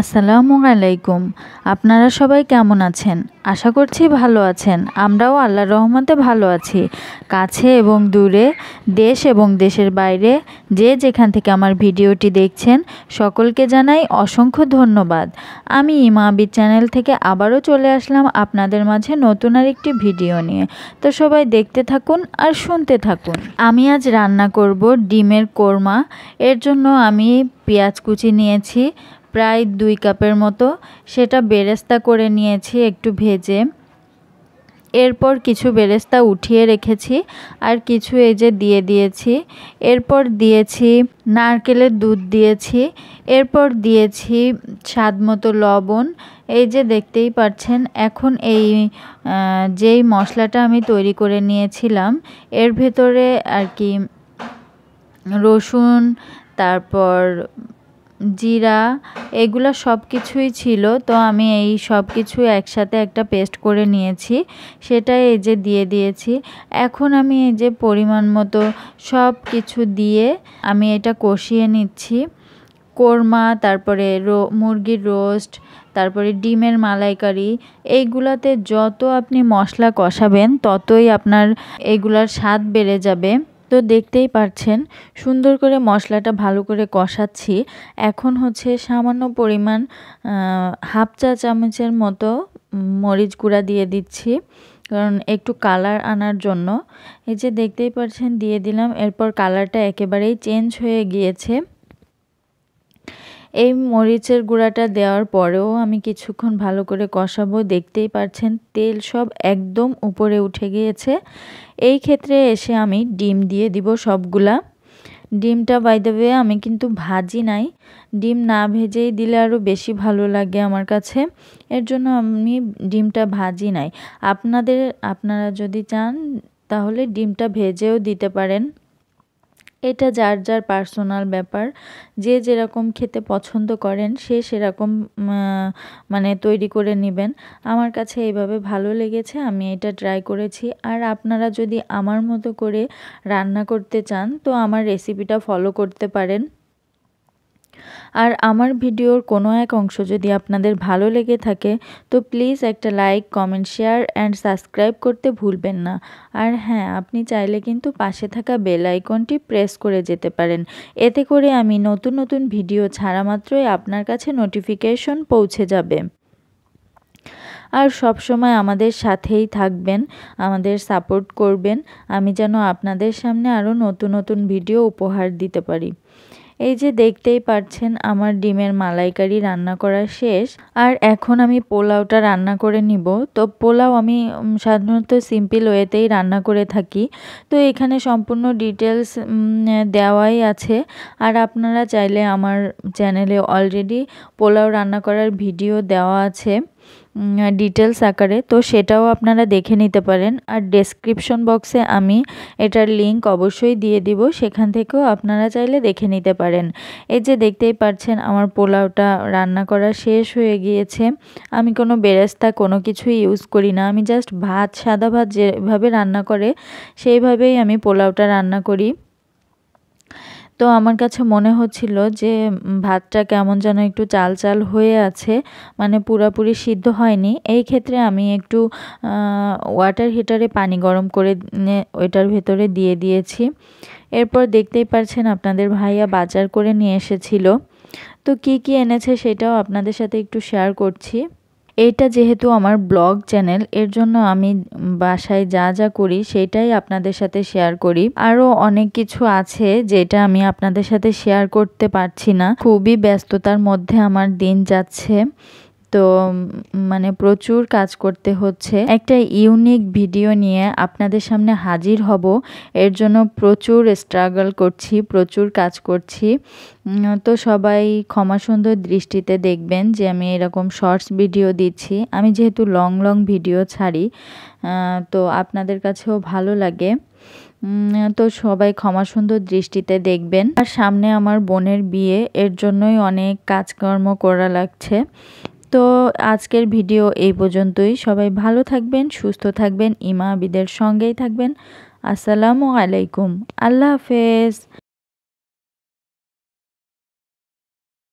আসসালামু আলাইকুম আপনারা সবাই কেমন আছেন আশা করছি ভালো আছেন আমরাও আল্লাহ রহমতে ভালো আছি কাছে এবং দূরে দেশ এবং দেশের বাইরে যে যেখান থেকে আমার ভিডিওটি দেখছেন সকলকে জানাই অসংখ্য ধন্যবাদ আমি ইমা আবির চ্যানেল থেকে আবারও চলে আসলাম আপনাদের মাঝে নতুন আর একটি ভিডিও নিয়ে তো সবাই দেখতে থাকুন আর শুনতে থাকুন আমি আজ রান্না করব ডিমের কোরমা এর জন্য আমি পেঁয়াজ কুচি নিয়েছি প্রায় দুই কাপের মতো সেটা বেরেস্তা করে নিয়েছি একটু ভেজে এরপর কিছু বেরেস্তা উঠিয়ে রেখেছি আর কিছু এই যে দিয়ে দিয়েছি এরপর দিয়েছি নারকেলের দুধ দিয়েছি এরপর দিয়েছি স্বাদ মতো লবণ এই যে দেখতেই পাচ্ছেন এখন এই যেই মশলাটা আমি তৈরি করে নিয়েছিলাম এর ভেতরে আর কি রসুন তারপর জিরা এগুলো সব কিছুই ছিল তো আমি এই সব কিছু একসাথে একটা পেস্ট করে নিয়েছি সেটাই এই যে দিয়ে দিয়েছি এখন আমি এই যে পরিমাণ মতো সব কিছু দিয়ে আমি এটা কষিয়ে নিচ্ছি কোরমা তারপরে রো মুরগির রোস্ট তারপরে ডিমের মালাইকারি এইগুলাতে যত আপনি মশলা কষাবেন ততই আপনার এগুলার স্বাদ বেড়ে যাবে তো দেখতেই পারছেন সুন্দর করে মশলাটা ভালো করে কষাচ্ছি এখন হচ্ছে সামান্য পরিমাণ হাফ চা চামচের মতো মরিচ গুঁড়া দিয়ে দিচ্ছি কারণ একটু কালার আনার জন্য এই যে দেখতেই পাচ্ছেন দিয়ে দিলাম এরপর কালারটা একেবারেই চেঞ্জ হয়ে গিয়েছে এই মরিচের গুঁড়াটা দেওয়ার পরেও আমি কিছুক্ষণ ভালো করে কষাবো দেখতেই পারছেন তেল সব একদম উপরে উঠে গিয়েছে এই ক্ষেত্রে এসে আমি ডিম দিয়ে দিব সবগুলা ডিমটা বাই আমি কিন্তু ভাজি নাই ডিম না ভেজেই দিলে আরও বেশি ভালো লাগে আমার কাছে এর জন্য আমি ডিমটা ভাজি নাই আপনাদের আপনারা যদি চান তাহলে ডিমটা ভেজেও দিতে পারেন এটা যার যার পার্সোনাল ব্যাপার যে যেরকম খেতে পছন্দ করেন সে সেরকম মানে তৈরি করে নেবেন আমার কাছে এইভাবে ভালো লেগেছে আমি এটা ট্রাই করেছি আর আপনারা যদি আমার মতো করে রান্না করতে চান তো আমার রেসিপিটা ফলো করতে পারেন আর আমার ভিডিওর কোনো এক অংশ যদি আপনাদের ভালো লেগে থাকে তো প্লিজ একটা like comment share and subscribe করতে ভুলবেন না আর হ্যাঁ আপনি চাইলে কিন্তু পাশে থাকা বেল আইকনটি প্রেস করে যেতে পারেন এতে করে আমি নতুন নতুন ভিডিও ছাড়া মাত্রই আপনার কাছে নোটিফিকেশন পৌঁছে যাবে আর সব সময় আমাদের সাথেই থাকবেন আমাদের সাপোর্ট করবেন আমি যেন আপনাদের সামনে আরও নতুন নতুন ভিডিও উপহার দিতে পারি এই যে দেখতেই পাচ্ছেন আমার ডিমের মালাইকারি রান্না করা শেষ আর এখন আমি পোলাওটা রান্না করে নিব তো পোলাও আমি সাধারণত সিম্পল ওয়েতেই রান্না করে থাকি তো এখানে সম্পূর্ণ ডিটেলস দেওয়াই আছে আর আপনারা চাইলে আমার চ্যানেলে অলরেডি পোলাও রান্না করার ভিডিও দেওয়া আছে ডিটেলস আকারে তো সেটাও আপনারা দেখে নিতে পারেন আর ডেসক্রিপশন বক্সে আমি এটার লিংক অবশ্যই দিয়ে দিব সেখান থেকেও আপনারা চাইলে দেখে নিতে পারেন এই যে দেখতেই পাচ্ছেন আমার পোলাওটা রান্না করা শেষ হয়ে গিয়েছে আমি কোনো বেরেস্তা কোনো কিছুই ইউজ করি না আমি জাস্ট ভাত সাদা ভাত যেভাবে রান্না করে সেইভাবেই আমি পোলাওটা রান্না করি তো আমার কাছে মনে হচ্ছিল যে ভাতটা কেমন যেন একটু চাল চাল হয়ে আছে মানে পুরাপুরি সিদ্ধ হয়নি এই ক্ষেত্রে আমি একটু ওয়াটার হিটারে পানি গরম করে ওইটার ভেতরে দিয়ে দিয়েছি এরপর দেখতেই পারছেন আপনাদের ভাইয়া বাজার করে নিয়ে এসেছিল তো কি কি এনেছে সেটাও আপনাদের সাথে একটু শেয়ার করছি এটা যেহেতু আমার ব্লগ চ্যানেল এর জন্য আমি বাসায় যা যা করি সেটাই আপনাদের সাথে শেয়ার করি আরও অনেক কিছু আছে যেটা আমি আপনাদের সাথে শেয়ার করতে পারছি না খুবই ব্যস্ততার মধ্যে আমার দিন যাচ্ছে তো মানে প্রচুর কাজ করতে হচ্ছে একটা ইউনিক ভিডিও নিয়ে আপনাদের সামনে হাজির হব এর জন্য প্রচুর স্ট্রাগল করছি প্রচুর কাজ করছি তো সবাই ক্ষমা সুন্দর দৃষ্টিতে দেখবেন যে আমি এরকম শর্টস ভিডিও দিচ্ছি আমি যেহেতু লং লং ভিডিও ছাড়ি তো আপনাদের কাছেও ভালো লাগে তো সবাই ক্ষমা সুন্দর দৃষ্টিতে দেখবেন আর সামনে আমার বোনের বিয়ে এর জন্যই অনেক কাজকর্ম করা লাগছে তো আজকের ভিডিও এই পর্যন্তই সবাই ভালো থাকবেন সুস্থ থাকবেন ইমা আবিদের সঙ্গেই থাকবেন আসসালামু আলাইকুম আল্লাহ হাফেজ